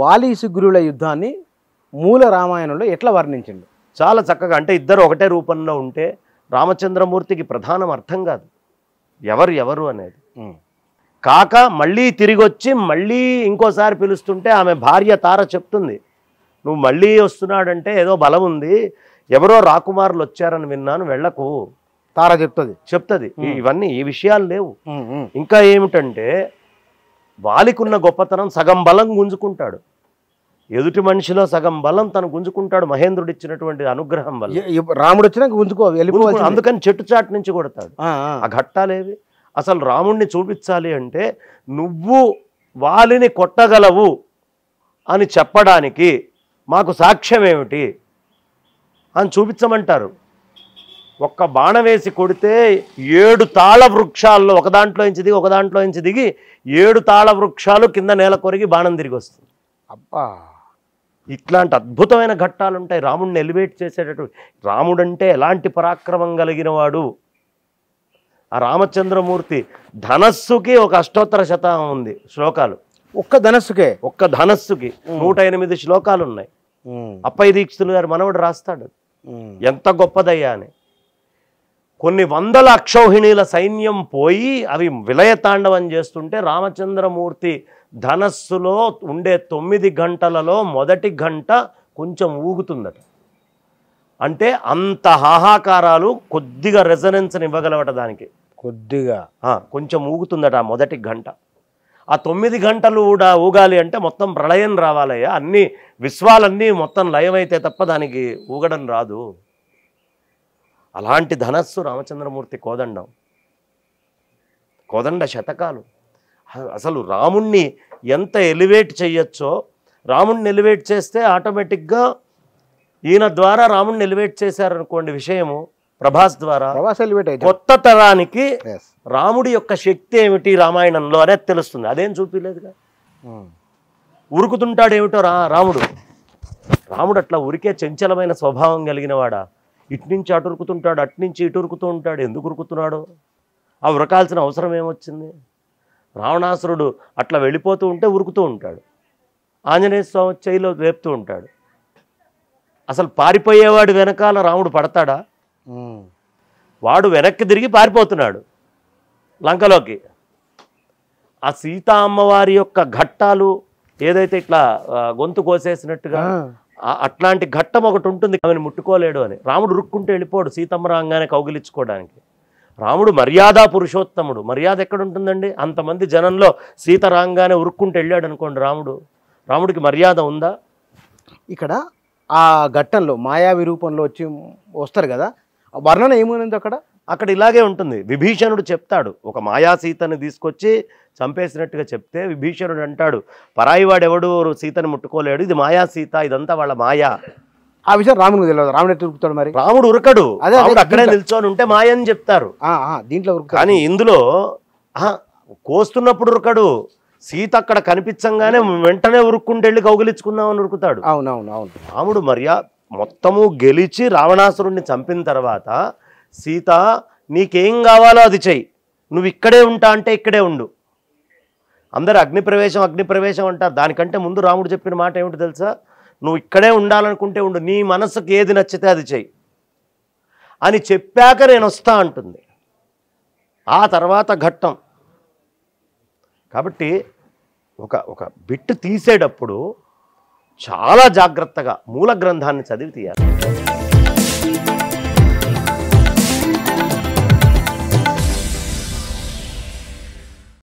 వాలీసుగ్రుల యుద్ధాన్ని మూల రామాయణంలో ఎట్లా వర్ణించండు చాలా చక్కగా అంటే ఇద్దరు ఒకటే రూపంలో ఉంటే రామచంద్రమూర్తికి ప్రధానం అర్థం కాదు ఎవరు ఎవరు అనేది కాక మళ్ళీ తిరిగి వచ్చి మళ్ళీ ఇంకోసారి పిలుస్తుంటే ఆమె భార్య తార చెప్తుంది నువ్వు మళ్ళీ వస్తున్నాడంటే ఏదో బలం ఉంది ఎవరో రాకుమారులు వచ్చారని విన్నాను వెళ్ళకు తార చెప్తుంది చెప్తుంది ఇవన్నీ ఈ విషయాలు లేవు ఇంకా ఏమిటంటే వాలికున్న గొప్పతనం సగం బలం గుంజుకుంటాడు ఎదుటి మనిషిలో సగం బలం తను గుంజుకుంటాడు మహేంద్రుడు ఇచ్చినటువంటి అనుగ్రహం వల్ల రాముడు వచ్చినాక గుంజుకో అందుకని చెట్టు చాటు నుంచి కొడతాడు ఆ ఘట్టాలేవి అసలు రాముణ్ణి చూపించాలి అంటే నువ్వు వాలిని కొట్టగలవు అని చెప్పడానికి మాకు సాక్ష్యం ఏమిటి అని చూపించమంటారు ఒక్క బాణ వేసి కొడితే ఏడు తాళ వృక్షాల్లో ఒక దాంట్లో నుంచి దిగి ఒక దాంట్లో నుంచి దిగి ఏడు తాళ వృక్షాలు కింద నేల కొరిగి బాణం తిరిగి వస్తుంది అబ్బా ఇట్లాంటి అద్భుతమైన ఘట్టాలు ఉంటాయి రాముడిని ఎలివేట్ చేసేటటువంటి రాముడంటే ఎలాంటి పరాక్రమం కలిగిన వాడు ఆ రామచంద్రమూర్తి ధనస్సుకి ఒక అష్టోత్తర శతం ఉంది శ్లోకాలు ఒక్క ధనస్సుకే ఒక్క ధనస్సుకి నూట ఎనిమిది శ్లోకాలు ఉన్నాయి అప్పయ్య దీక్షితులు గారు మనవడు రాస్తాడు ఎంత గొప్పదయ్యా అని కొన్ని వందల అక్షౌహిణీల సైన్యం పోయి అవి విలయతాండవం చేస్తుంటే రామచంద్రమూర్తి ధనస్సులో ఉండే తొమ్మిది గంటలలో మొదటి గంట కొంచెం ఊగుతుందట అంటే అంత హాహాకారాలు కొద్దిగా రెజనెన్స్ని ఇవ్వగలవట దానికి కొద్దిగా కొంచెం ఊగుతుందట ఆ మొదటి గంట ఆ తొమ్మిది గంటలు కూడా ఊగాలి అంటే మొత్తం ప్రళయం రావాలయ్యా అన్ని విశ్వాలన్నీ మొత్తం లయమైతే తప్ప దానికి ఊగడం రాదు అలాంటి ధనస్సు రామచంద్రమూర్తి కోదండం కోదండ శతకాలు అసలు రాముణ్ణి ఎంత ఎలివేట్ చేయొచ్చో రాముణ్ణి ఎలివేట్ చేస్తే ఆటోమేటిక్గా ఈయన ద్వారా రాముణ్ణి ఎలివేట్ చేశారనుకోండి విషయము ప్రభాస్ ద్వారా ప్రభాస్ ఎలివేట్ కొత్త తరానికి రాముడి యొక్క శక్తి ఏమిటి రామాయణంలో అనేది తెలుస్తుంది అదేం చూపిలేదుగా hmm. ఉరుకుతుంటాడేమిటో రా రాముడు రాముడు అట్లా ఉరికే చంచలమైన స్వభావం కలిగినవాడా ఇట్నుంచి అటు ఉరుకుతుంటాడు అట్నుంచి ఇటు ఉరుకుతూ ఉంటాడు ఎందుకు ఉరుకుతున్నాడు ఆ ఉరకాల్సిన అవసరం ఏమొచ్చింది రావణాసురుడు అట్లా వెళ్ళిపోతూ ఉంటే ఉరుకుతూ ఉంటాడు ఆంజనేయ స్వామి చేయిలో వేపుతూ ఉంటాడు అసలు పారిపోయేవాడు వెనకాల రాముడు పడతాడా వాడు వెనక్కి తిరిగి పారిపోతున్నాడు లంకలోకి ఆ సీతా అమ్మవారి యొక్క ఘట్టాలు ఏదైతే ఇట్లా గొంతు కోసేసినట్టుగా అట్లాంటి ఘట్టం ఒకటి ఉంటుంది ఆమెను ముట్టుకోలేడు అని రాముడు రుక్కుంటే వెళ్ళిపోడు సీతమ్మ రాగానే కౌగిలించుకోవడానికి రాముడు మర్యాద పురుషోత్తముడు మర్యాద ఎక్కడుంటుందండి అంతమంది జనంలో సీత రాగానే ఉరుక్కుంటూ వెళ్ళాడు అనుకోండి రాముడు రాముడికి మర్యాద ఉందా ఇక్కడ ఆ ఘట్టంలో మాయావి రూపంలో వచ్చి వస్తారు కదా వర్ణన ఏమైంది అక్కడ అక్కడ ఇలాగే ఉంటుంది విభీషణుడు చెప్తాడు ఒక మాయాసీతని తీసుకొచ్చి చంపేసినట్టుగా చెప్తే విభీషణుడు అంటాడు ఎవడూ సీతను ముట్టుకోలేడు ఇది మాయా సీత ఇదంతా వాళ్ళ మాయా ఆ విషయం రాముడు తెలియదు రాముడు ఉరుకుతాడు మరి రాముడు ఉరకడు అదే అక్కడే నిల్చొని ఉంటే మాయ అని చెప్తారు దీంట్లో కానీ ఇందులో కోస్తున్నప్పుడు ఉరకడు సీత అక్కడ కనిపించంగానే వెంటనే ఉరుక్కుంటే వెళ్ళి అని ఉరుకుతాడు అవునవును అవును రాముడు మరియా మొత్తము గెలిచి రావణాసురుణ్ణి చంపిన తర్వాత సీత నీకేం కావాలో అది చెయ్యి నువ్వు ఇక్కడే ఉంటా అంటే ఇక్కడే ఉండు అందరు అగ్నిప్రవేశం అగ్నిప్రవేశం అంటారు దానికంటే ముందు రాముడు చెప్పిన మాట ఏమిటి తెలుసా నువ్వు ఇక్కడే ఉండాలనుకుంటే ఉండు నీ మనసుకు ఏది నచ్చితే అది చెయ్యి అని చెప్పాక నేను వస్తా అంటుంది ఆ తర్వాత ఘట్టం కాబట్టి ఒక ఒక బిట్టు తీసేటప్పుడు చాలా జాగ్రత్తగా మూల గ్రంథాన్ని చదివి తీయాలి